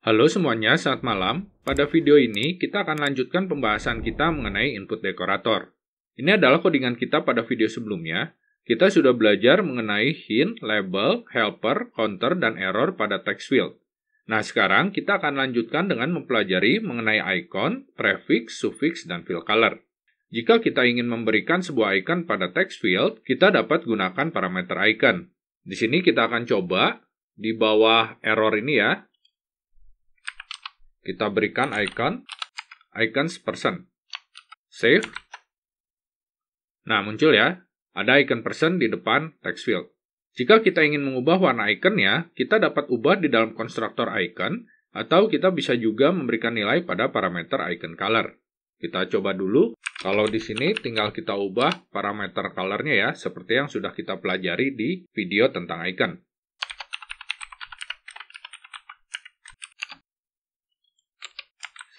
Halo semuanya, saat malam. Pada video ini, kita akan lanjutkan pembahasan kita mengenai input dekorator. Ini adalah kodingan kita pada video sebelumnya. Kita sudah belajar mengenai hint, label, helper, counter, dan error pada text field. Nah, sekarang kita akan lanjutkan dengan mempelajari mengenai icon, prefix, suffix, dan fill color. Jika kita ingin memberikan sebuah icon pada text field, kita dapat gunakan parameter icon. Di sini kita akan coba di bawah error ini ya, kita berikan icon icons person. Save. Nah, muncul ya. Ada icon person di depan text field. Jika kita ingin mengubah warna iconnya, kita dapat ubah di dalam konstruktor icon, atau kita bisa juga memberikan nilai pada parameter icon color. Kita coba dulu. Kalau di sini tinggal kita ubah parameter colornya ya, seperti yang sudah kita pelajari di video tentang icon.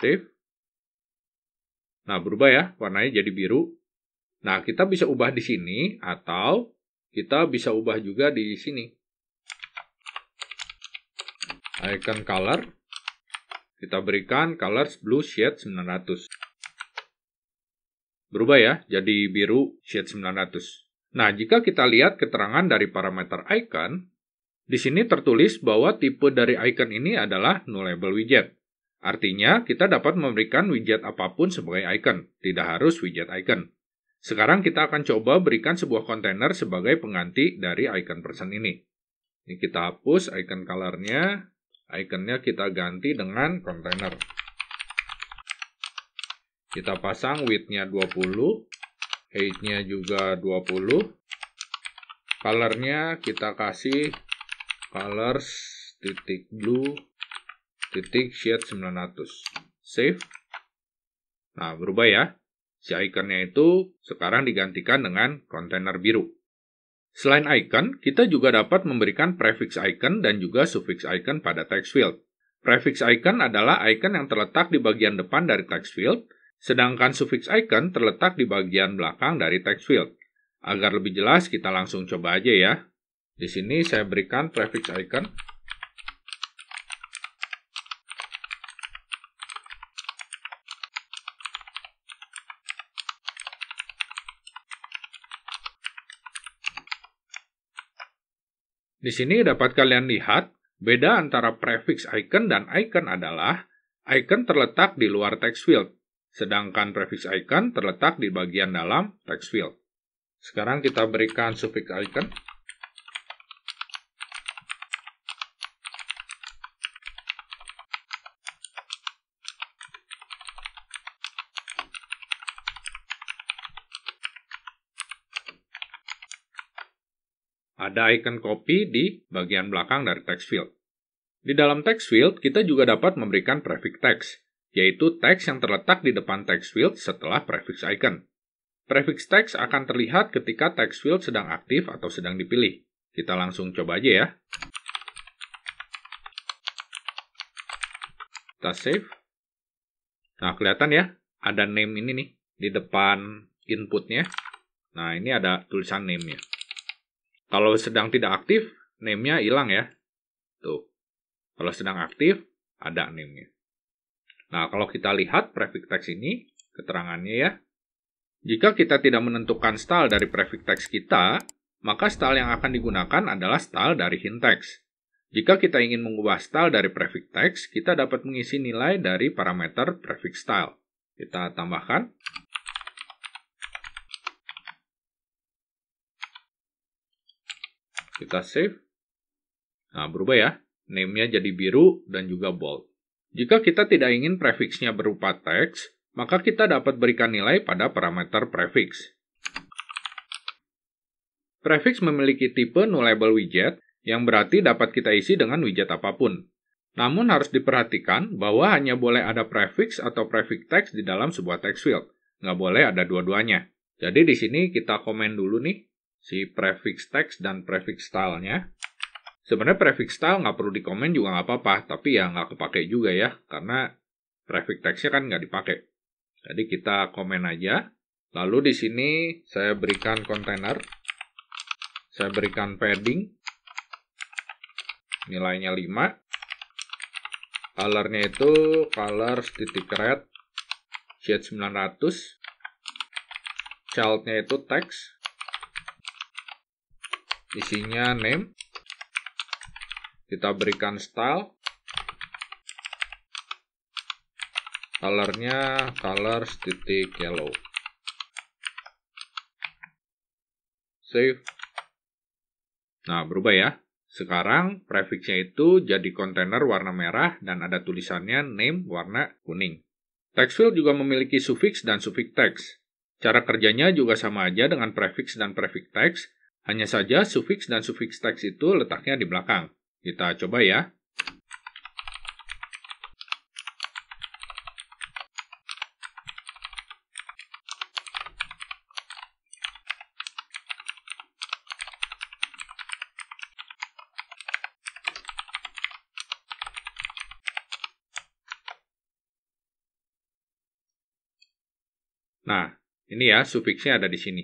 aktif. Nah, berubah ya, warnanya jadi biru. Nah, kita bisa ubah di sini atau kita bisa ubah juga di sini. Icon color. Kita berikan color blue shade 900. Berubah ya, jadi biru shade 900. Nah, jika kita lihat keterangan dari parameter icon, di sini tertulis bahwa tipe dari icon ini adalah nullable widget. Artinya, kita dapat memberikan widget apapun sebagai icon, tidak harus widget icon. Sekarang kita akan coba berikan sebuah kontainer sebagai pengganti dari icon person ini. Ini kita hapus icon color-nya, icon-nya kita ganti dengan container. Kita pasang width-nya 20, height-nya juga 20, Color-nya kita kasih colors titik blue titik sheet 900 save nah berubah ya si ikonnya itu sekarang digantikan dengan kontainer biru selain icon kita juga dapat memberikan prefix icon dan juga suffix icon pada text field prefix icon adalah icon yang terletak di bagian depan dari text field sedangkan suffix icon terletak di bagian belakang dari text field agar lebih jelas kita langsung coba aja ya di sini saya berikan prefix icon Di sini dapat kalian lihat, beda antara prefix icon dan icon adalah icon terletak di luar text field, sedangkan prefix icon terletak di bagian dalam text field. Sekarang kita berikan suffix icon. Ada icon copy di bagian belakang dari text field. Di dalam text field, kita juga dapat memberikan prefix text, yaitu teks yang terletak di depan text field setelah prefix icon. Prefix text akan terlihat ketika text field sedang aktif atau sedang dipilih. Kita langsung coba aja ya. Kita save. Nah, kelihatan ya, ada name ini nih di depan inputnya. Nah, ini ada tulisan name-nya. Kalau sedang tidak aktif, name-nya hilang ya. Tuh. Kalau sedang aktif, ada name-nya. Nah, kalau kita lihat prefix text ini, keterangannya ya. Jika kita tidak menentukan style dari prefix text kita, maka style yang akan digunakan adalah style dari hint text. Jika kita ingin mengubah style dari prefix text, kita dapat mengisi nilai dari parameter prefix style. Kita tambahkan Kita save. Nah, berubah ya. Name-nya jadi biru dan juga bold. Jika kita tidak ingin prefix-nya berupa teks, maka kita dapat berikan nilai pada parameter prefix. Prefix memiliki tipe nullable widget, yang berarti dapat kita isi dengan widget apapun. Namun harus diperhatikan bahwa hanya boleh ada prefix atau prefix text di dalam sebuah text field. Nggak boleh ada dua-duanya. Jadi di sini kita komen dulu nih si prefix text dan prefix stylenya. Sebenarnya prefix style nggak perlu dikomen juga nggak apa-apa, tapi ya nggak kepake juga ya, karena prefix textnya kan nggak dipakai. Jadi kita komen aja. Lalu di sini saya berikan container, saya berikan padding, nilainya 5, colornya itu color titik red, shade 900, childnya itu text, isinya name kita berikan style colornya color titik yellow save nah berubah ya sekarang prefixnya itu jadi kontainer warna merah dan ada tulisannya name warna kuning text field juga memiliki suffix dan suffix text cara kerjanya juga sama aja dengan prefix dan prefix text hanya saja sufiks dan sufiks teks itu letaknya di belakang. Kita coba ya. Nah, ini ya sufiksnya ada di sini.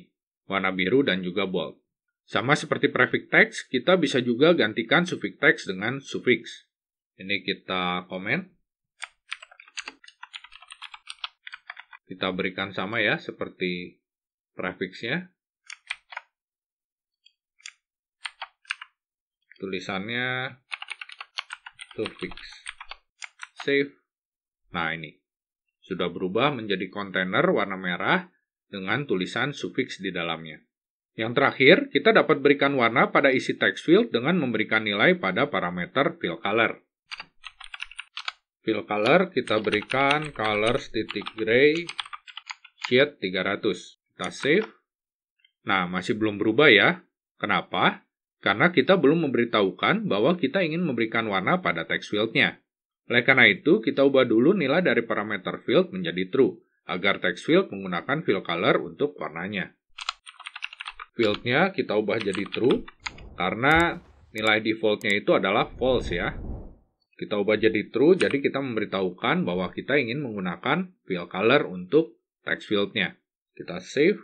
Warna biru dan juga bold. Sama seperti prefix text, kita bisa juga gantikan suffix text dengan suffix. Ini kita komen. Kita berikan sama ya, seperti prefixnya. Tulisannya suffix. Save. Nah ini. Sudah berubah menjadi kontainer warna merah dengan tulisan suffix di dalamnya. Yang terakhir, kita dapat berikan warna pada isi text field dengan memberikan nilai pada parameter fill color. Fill color kita berikan color titik gray shade 300. Kita save. Nah, masih belum berubah ya. Kenapa? Karena kita belum memberitahukan bahwa kita ingin memberikan warna pada text fieldnya. Oleh karena itu, kita ubah dulu nilai dari parameter field menjadi true, agar text field menggunakan fill color untuk warnanya fieldnya kita ubah jadi true karena nilai defaultnya itu adalah false ya. Kita ubah jadi true, jadi kita memberitahukan bahwa kita ingin menggunakan fill color untuk text fieldnya. Kita save.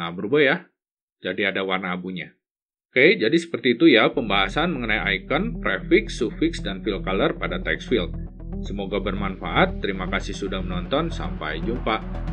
Nah, berubah ya. Jadi ada warna abunya. Oke, jadi seperti itu ya pembahasan mengenai icon, prefix, suffix, dan fill color pada text field. Semoga bermanfaat. Terima kasih sudah menonton. Sampai jumpa.